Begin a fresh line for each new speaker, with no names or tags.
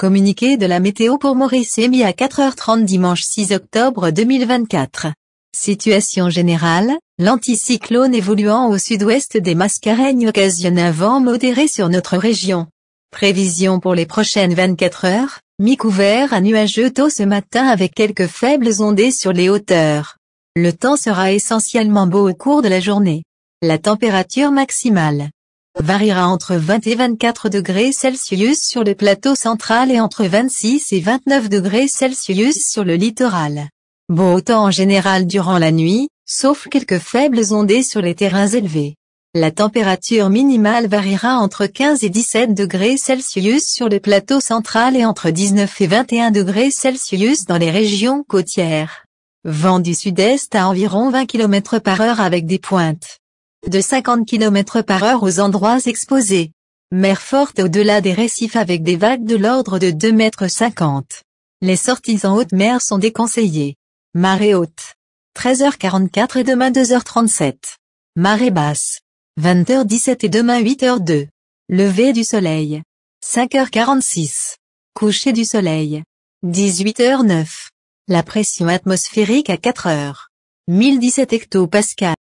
Communiqué de la météo pour Maurice émis à 4h30 dimanche 6 octobre 2024. Situation générale, l'anticyclone évoluant au sud-ouest des Mascareignes occasionne un vent modéré sur notre région. Prévision pour les prochaines 24 heures, mi-couvert à nuageux tôt ce matin avec quelques faibles ondées sur les hauteurs. Le temps sera essentiellement beau au cours de la journée. La température maximale variera entre 20 et 24 degrés Celsius sur le plateau central et entre 26 et 29 degrés Celsius sur le littoral. Beau temps en général durant la nuit, sauf quelques faibles ondées sur les terrains élevés. La température minimale variera entre 15 et 17 degrés Celsius sur le plateau central et entre 19 et 21 degrés Celsius dans les régions côtières. Vent du sud-est à environ 20 km par heure avec des pointes de 50 km par heure aux endroits exposés. Mer forte au-delà des récifs avec des vagues de l'ordre de 2 m. 50. Les sorties en haute mer sont déconseillées. Marée haute. 13h44 et demain 2h37. Marée basse. 20h17 et demain 8h02. Lever du soleil. 5h46. Coucher du soleil. 18h09. La pression atmosphérique à 4h. 1017 hectopascal.